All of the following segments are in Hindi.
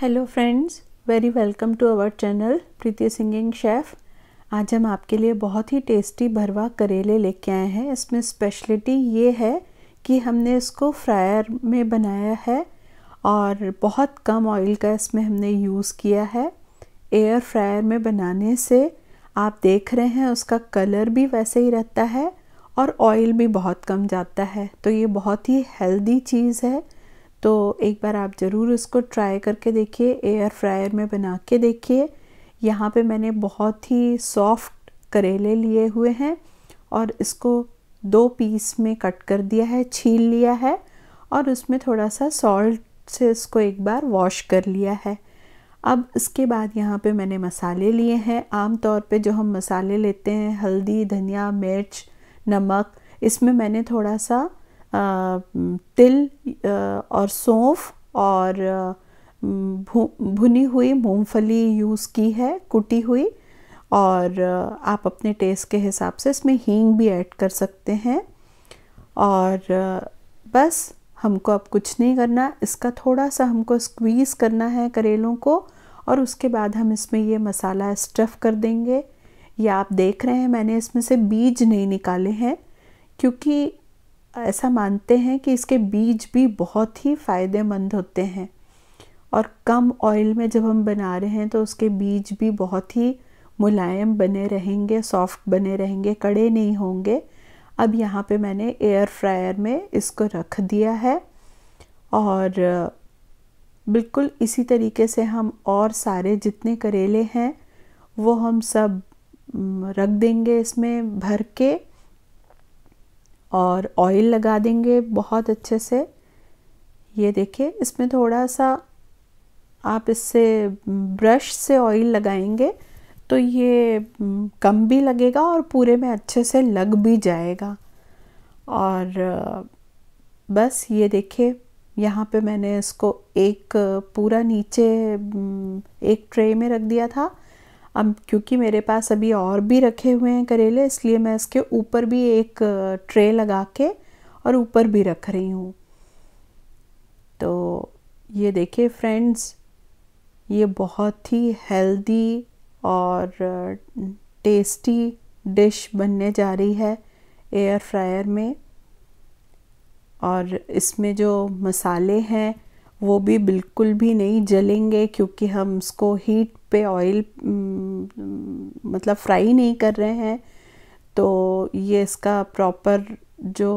hello friends very welcome to our channel Preeti singing chef आज हम आपके लिए बहुत ही टेस्टी भरवा करेले लेके आए हैं इसमें स्पेशलिटी ये है कि हमने इसको फ्रायर में बनाया है और बहुत कम ऑयल का इसमें हमने यूज़ किया है एयर फ्रायर में बनाने से आप देख रहे हैं उसका कलर भी वैसे ही रहता है और ऑयल भी बहुत कम जाता है तो ये बहुत ही हेल्दी चीज़ है तो एक बार आप ज़रूर उसको ट्राई करके देखिए एयर फ्रायर में बना के देखिए यहाँ पे मैंने बहुत ही सॉफ्ट करेले लिए हुए हैं और इसको दो पीस में कट कर दिया है छील लिया है और उसमें थोड़ा सा सॉल्ट से इसको एक बार वॉश कर लिया है अब इसके बाद यहाँ पे मैंने मसाले लिए हैं आम तौर पे जो हम मसाले लेते हैं हल्दी धनिया मिर्च नमक इसमें मैंने थोड़ा सा तिल और सौंफ और भु, भुनी हुई मूंगफली यूज़ की है कुटी हुई और आप अपने टेस्ट के हिसाब से इसमें हींग भी ऐड कर सकते हैं और बस हमको अब कुछ नहीं करना इसका थोड़ा सा हमको स्क्वीज़ करना है करेलों को और उसके बाद हम इसमें ये मसाला स्टफ़ कर देंगे या आप देख रहे हैं मैंने इसमें से बीज नहीं निकाले हैं क्योंकि ऐसा मानते हैं कि इसके बीज भी बहुत ही फ़ायदेमंद होते हैं और कम ऑयल में जब हम बना रहे हैं तो उसके बीज भी बहुत ही मुलायम बने रहेंगे सॉफ्ट बने रहेंगे कड़े नहीं होंगे अब यहाँ पे मैंने एयर फ्रायर में इसको रख दिया है और बिल्कुल इसी तरीके से हम और सारे जितने करेले हैं वो हम सब रख देंगे इसमें भर के और ऑयल लगा देंगे बहुत अच्छे से ये देखिए इसमें थोड़ा सा आप इससे ब्रश से ऑयल लगाएंगे तो ये कम भी लगेगा और पूरे में अच्छे से लग भी जाएगा और बस ये देखिए यहाँ पे मैंने इसको एक पूरा नीचे एक ट्रे में रख दिया था अब क्योंकि मेरे पास अभी और भी रखे हुए हैं करेले इसलिए मैं इसके ऊपर भी एक ट्रे लगा के और ऊपर भी रख रही हूँ तो ये देखिए फ्रेंड्स ये बहुत ही हेल्दी और टेस्टी डिश बनने जा रही है एयर फ्रायर में और इसमें जो मसाले हैं वो भी बिल्कुल भी नहीं जलेंगे क्योंकि हम इसको हीट पे ऑयल मतलब फ्राई नहीं कर रहे हैं तो ये इसका प्रॉपर जो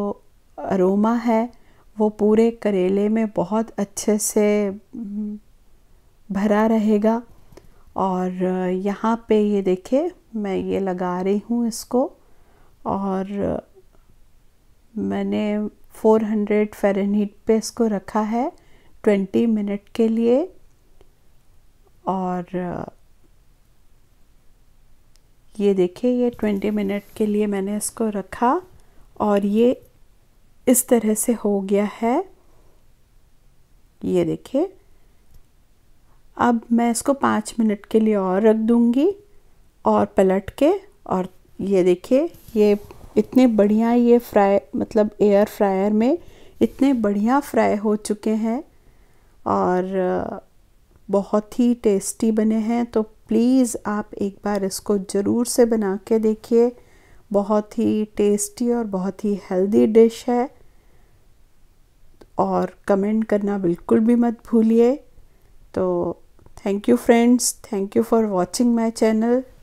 अरोमा है वो पूरे करेले में बहुत अच्छे से भरा रहेगा और यहाँ पे ये देखे मैं ये लगा रही हूँ इसको और मैंने 400 फ़ारेनहीट पे इसको रखा है ट्वेंटी मिनट के लिए और ये देखिए ये ट्वेंटी मिनट के लिए मैंने इसको रखा और ये इस तरह से हो गया है ये देखिए अब मैं इसको पाँच मिनट के लिए और रख दूँगी और पलट के और ये देखिए ये इतने बढ़िया ये फ्राई मतलब एयर फ्रायर में इतने बढ़िया फ्राई हो चुके हैं और बहुत ही टेस्टी बने हैं तो प्लीज़ आप एक बार इसको ज़रूर से बना के देखिए बहुत ही टेस्टी और बहुत ही हेल्दी डिश है और कमेंट करना बिल्कुल भी मत भूलिए तो thank you friends thank you for watching my channel